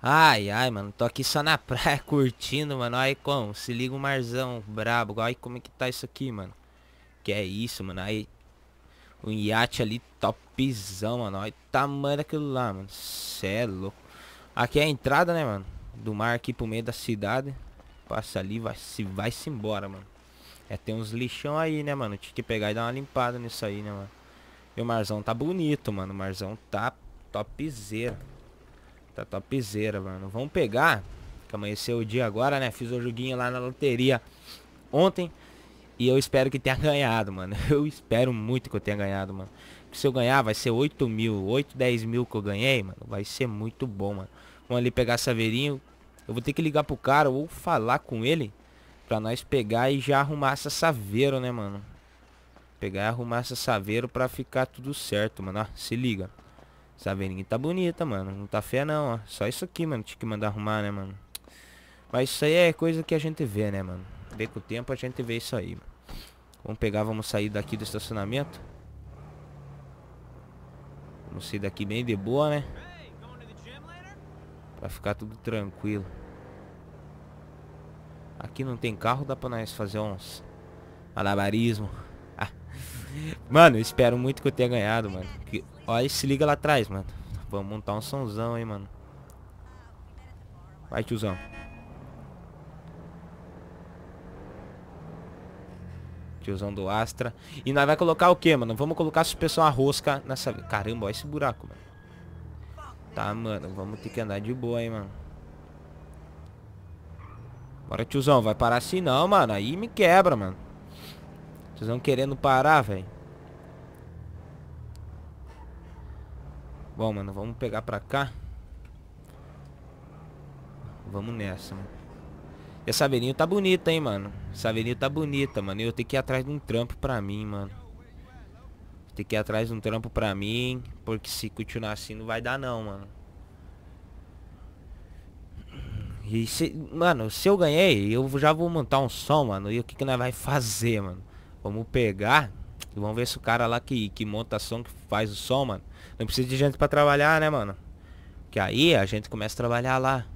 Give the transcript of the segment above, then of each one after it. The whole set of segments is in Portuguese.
Ai, ai, mano, tô aqui só na praia curtindo, mano. Aí como, se liga o marzão brabo. Ai, como é que tá isso aqui, mano. Que é isso, mano. Aí o um iate ali topzão, mano. Ai, tamanho daquilo lá, mano. Cê é louco. Aqui é a entrada, né, mano? Do mar aqui pro meio da cidade. Passa ali, vai se vai-se embora, mano. É, tem uns lixão aí, né, mano? Tinha que pegar e dar uma limpada nisso aí, né, mano? E o Marzão tá bonito, mano. O Marzão tá topzera. Tá topzera, mano. Vamos pegar. Que amanheceu o dia agora, né? Fiz o joguinho lá na loteria ontem. E eu espero que tenha ganhado, mano. Eu espero muito que eu tenha ganhado, mano. Porque se eu ganhar, vai ser 8 mil. 8, 10 mil que eu ganhei, mano. Vai ser muito bom, mano. Vamos ali pegar saveirinho. Eu vou ter que ligar pro cara ou falar com ele pra nós pegar e já arrumar essa saveiro, né, mano? Pegar e arrumar essa saveiro pra ficar tudo certo, mano. Ó, se liga. Saveirinha tá bonita, mano. Não tá feia, não, ó. Só isso aqui, mano. Tinha que mandar arrumar, né, mano? Mas isso aí é coisa que a gente vê, né, mano? Vê com o tempo a gente vê isso aí, mano. Vamos pegar, vamos sair daqui do estacionamento. Vamos sair daqui bem de boa, né? Vai ficar tudo tranquilo. Aqui não tem carro, dá pra nós fazer uns malabarismo. Ah. mano, espero muito que eu tenha ganhado, mano. Que... Olha, se liga lá atrás, mano. Vamos montar um somzão aí, mano. Vai, tiozão. Tiozão do Astra. E nós vai colocar o que, mano? Vamos colocar suspensão a rosca nessa... Caramba, olha esse buraco, mano. Tá, mano. Vamos ter que andar de boa, hein, mano. Bora, tiozão. Vai parar assim não, mano. Aí me quebra, mano. Tiozão querendo parar, velho. Bom, mano. Vamos pegar pra cá. Vamos nessa, mano. Essa avenida tá bonita, hein, mano. Essa avenida tá bonita, mano. Eu tenho que ir atrás de um trampo pra mim, mano. Tem que ir atrás de um trampo pra mim, porque se continuar assim não vai dar não, mano. E se, mano, se eu ganhei, eu já vou montar um som, mano. E o que que nós vai fazer, mano? Vamos pegar e vamos ver se o cara lá que, que monta som, que faz o som, mano. Não precisa de gente pra trabalhar, né, mano? Que aí a gente começa a trabalhar lá.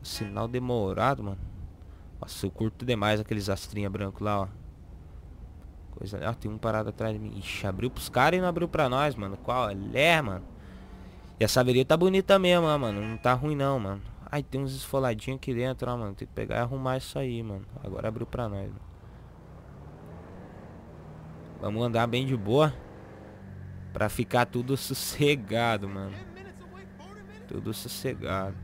O sinal demorado, mano. Nossa, eu curto demais aqueles astrinha branco lá, ó. Coisa... Ah, tem um parado atrás de mim. Ixi, abriu pros caras e não abriu pra nós, mano. Qual é, mano? E essa averia tá bonita mesmo, ó, mano. Não tá ruim não, mano. Ai, tem uns esfoladinhos aqui dentro, ó, mano. Tem que pegar e arrumar isso aí, mano. Agora abriu pra nós, mano. Vamos andar bem de boa. Pra ficar tudo sossegado, mano. Tudo sossegado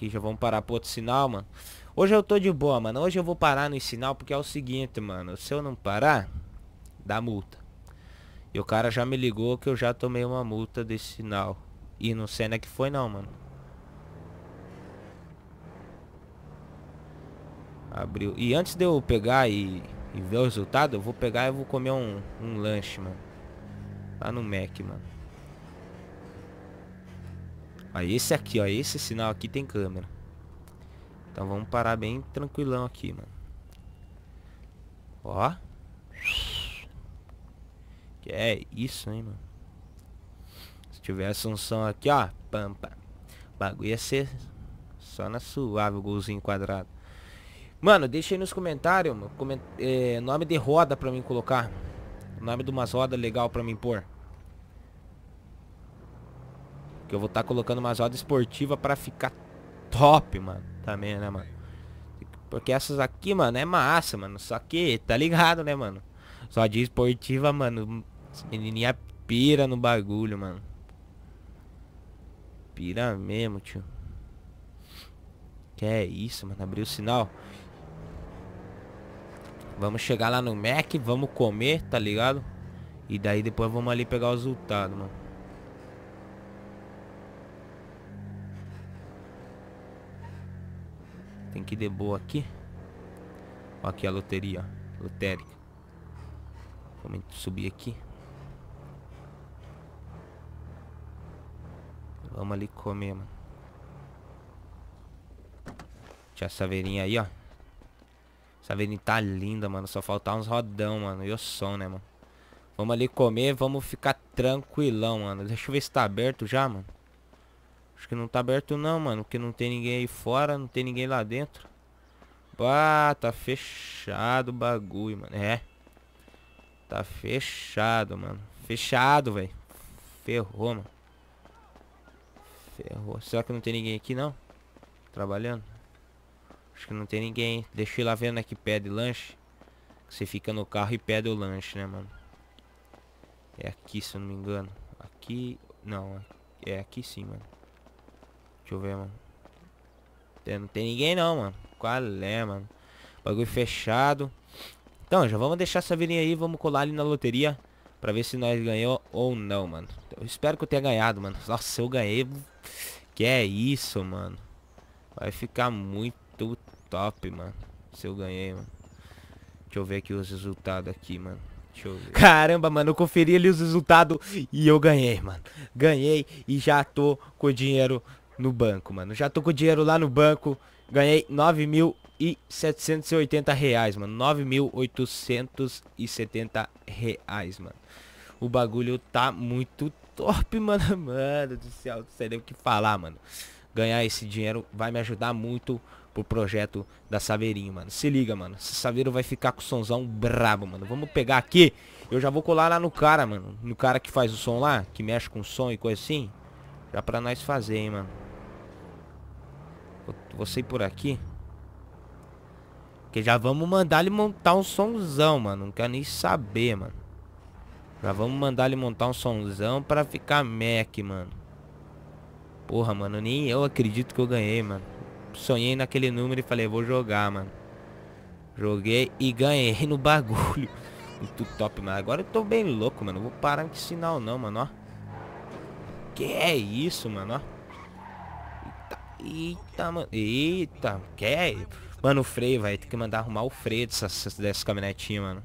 aqui, já vamos parar pro outro sinal, mano. Hoje eu tô de boa, mano. Hoje eu vou parar no sinal porque é o seguinte, mano. Se eu não parar, dá multa. E o cara já me ligou que eu já tomei uma multa desse sinal. E não sei onde é que foi não, mano. Abriu. E antes de eu pegar e, e ver o resultado, eu vou pegar e vou comer um, um lanche, mano. Lá no Mac, mano. Aí esse aqui, ó. Esse sinal aqui tem câmera. Então vamos parar bem tranquilão aqui, mano. Ó. Que é isso, hein, mano. Se tivesse um som aqui, ó. Pampa. O bagulho ia ser só na suave o golzinho quadrado. Mano, deixa aí nos comentários, coment... é, nome de roda pra mim colocar. Nome de umas rodas legal pra mim pôr. Que eu vou estar tá colocando umas rodas esportivas pra ficar top, mano. Também, né, mano? Porque essas aqui, mano, é massa, mano. Só que, tá ligado, né, mano? Só de esportiva, mano. Menininha pira no bagulho, mano. Pira mesmo, tio. Que é isso, mano. Abriu o sinal. Vamos chegar lá no Mac, vamos comer, tá ligado? E daí depois vamos ali pegar o resultado, mano. Tem que ir de boa aqui. Aqui a loteria, ó. Lotérica. Vamos subir aqui. Vamos ali comer, mano. Tinha essa saveirinha aí, ó. Essa saveirinha tá linda, mano. Só faltar uns rodão, mano. E o som, né, mano? Vamos ali comer, vamos ficar tranquilão, mano. Deixa eu ver se tá aberto já, mano. Acho que não tá aberto não, mano. Porque não tem ninguém aí fora, não tem ninguém lá dentro. Bah, tá fechado o bagulho, mano. É. Tá fechado, mano. Fechado, velho. Ferrou, mano. Ferrou. Será que não tem ninguém aqui, não? Trabalhando? Acho que não tem ninguém. Deixei lá vendo aqui, pede lanche. Você fica no carro e pede o lanche, né, mano? É aqui, se eu não me engano. Aqui... Não, é aqui sim, mano. Deixa eu ver, mano. Tem, não tem ninguém não, mano. Qual é, mano? Bagulho fechado. Então, já vamos deixar essa virinha aí. Vamos colar ali na loteria. Pra ver se nós ganhou ou não, mano. Eu espero que eu tenha ganhado, mano. Nossa, eu ganhei. Que é isso, mano. Vai ficar muito top, mano. Se eu ganhei, mano. Deixa eu ver aqui os resultados aqui, mano. Deixa eu ver. Caramba, mano, eu conferi ali os resultados e eu ganhei, mano. Ganhei e já tô com o dinheiro no banco, mano. Já tô com o dinheiro lá no banco. Ganhei 9.780 reais, mano. 9.870 reais, mano. O bagulho tá muito top, mano. Mano do céu, não sei nem o que falar, mano. Ganhar esse dinheiro vai me ajudar muito pro projeto da Saveirinho, mano. Se liga, mano. Esse Saveiro vai ficar com o somzão brabo, mano. Vamos pegar aqui. Eu já vou colar lá no cara, mano. No cara que faz o som lá, que mexe com som e coisa assim. Já pra nós fazer, hein, mano você ir por aqui. Porque já vamos mandar ele montar um somzão, mano. Não quero nem saber, mano. Já vamos mandar ele montar um somzão pra ficar mec mano. Porra, mano, nem eu acredito que eu ganhei, mano. Sonhei naquele número e falei, vou jogar, mano. Joguei e ganhei no bagulho. Muito top, mano. Agora eu tô bem louco, mano. não Vou parar de sinal não, mano, ó. Que é isso, mano, ó. Eita, mano. Eita, quer? Mano, o freio, vai Tem que mandar arrumar o freio dessas, dessas caminhonetinhas, mano.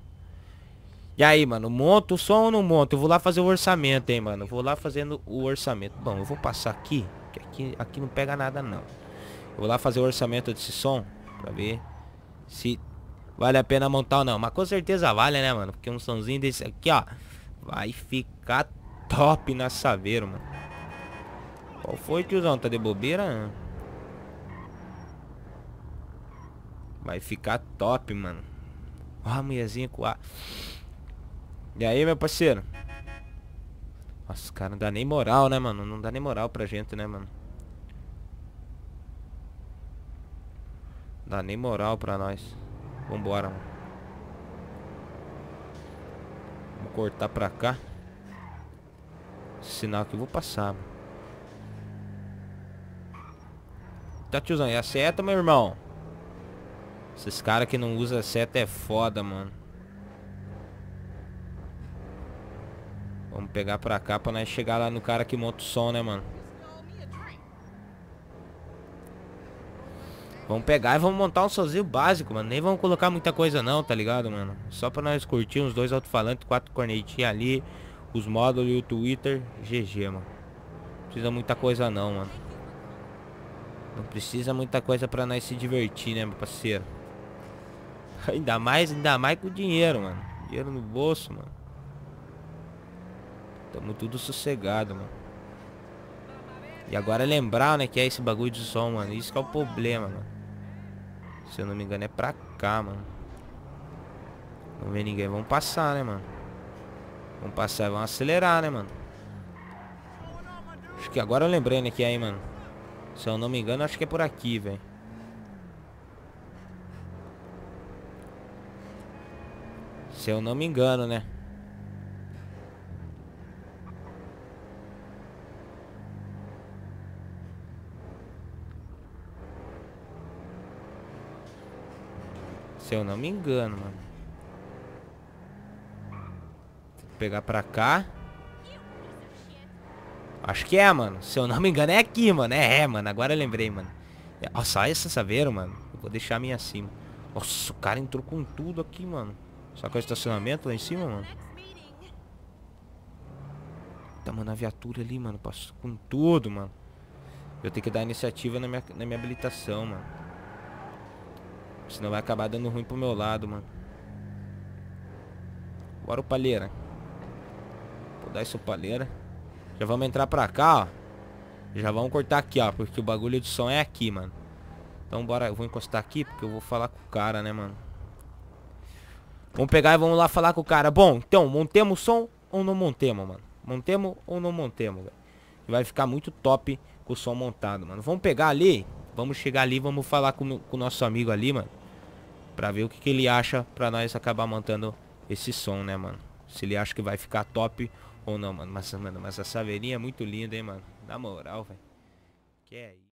E aí, mano, Monta o som ou não monta? Eu vou lá fazer o orçamento, hein, mano. vou lá fazendo o orçamento. Bom, eu vou passar aqui, que aqui, aqui não pega nada, não. Eu vou lá fazer o orçamento desse som, pra ver se vale a pena montar ou não. Mas com certeza vale, né, mano? Porque um somzinho desse aqui, ó, vai ficar top na saveira, mano. Qual foi, tiozão? Tá de bobeira? Né? Vai ficar top, mano. Ó a mulherzinha com a... E aí, meu parceiro? Nossa, cara, não dá nem moral, né, mano? Não dá nem moral pra gente, né, mano? Não dá nem moral pra nós. Vambora, mano. Vou cortar pra cá. Sinal que eu vou passar, mano. Tá, tiozão, e acerta, meu irmão? Esses caras que não usa seta é foda, mano. Vamos pegar pra cá pra nós chegar lá no cara que monta o som, né, mano? Vamos pegar e vamos montar um sozinho básico, mano. Nem vamos colocar muita coisa não, tá ligado, mano? Só pra nós curtir uns dois alto-falantes, quatro cornetinhas ali, os módulos e o Twitter. GG, mano. Não precisa muita coisa não, mano. Não precisa muita coisa pra nós se divertir, né, meu parceiro? Ainda mais, ainda mais com dinheiro, mano. Dinheiro no bolso, mano. Tamo tudo sossegado, mano. E agora é lembrar, né, que é esse bagulho de som, mano. Isso que é o problema, mano. Se eu não me engano é pra cá, mano. Não vê ninguém. Vamos passar, né, mano. Vamos passar e vamos acelerar, né, mano. Acho que agora eu lembrei, né, que é aí, mano. Se eu não me engano, acho que é por aqui, velho. Se eu não me engano, né? Se eu não me engano, mano. Tem que pegar pra cá. Acho que é, mano. Se eu não me engano, é aqui, mano. É, é mano. Agora eu lembrei, mano. Nossa, olha essa saveira, mano. Eu vou deixar a minha acima. Nossa, o cara entrou com tudo aqui, mano. Só que é o estacionamento lá em cima, mano. Tá, mano, a viatura ali, mano. Passou com tudo, mano. Eu tenho que dar iniciativa na minha, na minha habilitação, mano. Senão vai acabar dando ruim pro meu lado, mano. Bora o palheira. Vou dar isso palheira. Já vamos entrar pra cá, ó. Já vamos cortar aqui, ó. Porque o bagulho de som é aqui, mano. Então bora, eu vou encostar aqui porque eu vou falar com o cara, né, mano. Vamos pegar e vamos lá falar com o cara. Bom, então, montemos o som ou não montemos, mano? Montemos ou não montemos, velho? Vai ficar muito top com o som montado, mano. Vamos pegar ali, vamos chegar ali, vamos falar com, com o nosso amigo ali, mano. Pra ver o que, que ele acha pra nós acabar montando esse som, né, mano? Se ele acha que vai ficar top ou não, mano. Mas, mano, mas essa saveirinha é muito linda, hein, mano. Na moral, velho. Que é isso?